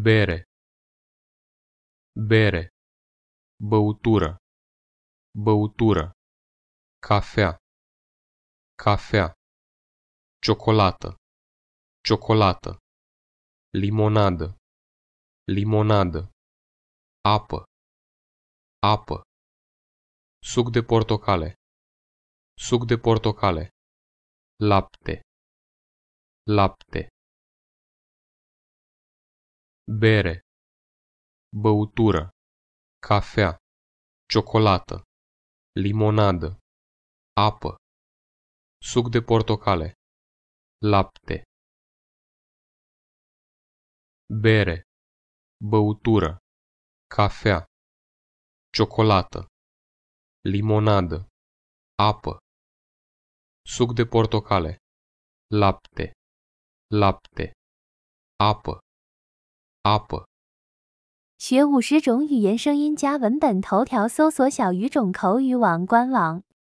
bere bere băutură băutură cafea cafea ciocolată ciocolată limonadă limonadă apă apă suc de portocale suc de portocale lapte lapte bere, băutură, cafea, ciocolată, limonadă, apă, suc de portocale, lapte. Bere, băutură, cafea, ciocolată, limonadă, apă, suc de portocale, lapte, lapte, apă. 阿 p 学五十种语言声音加文本头条搜索小语种口语网官网。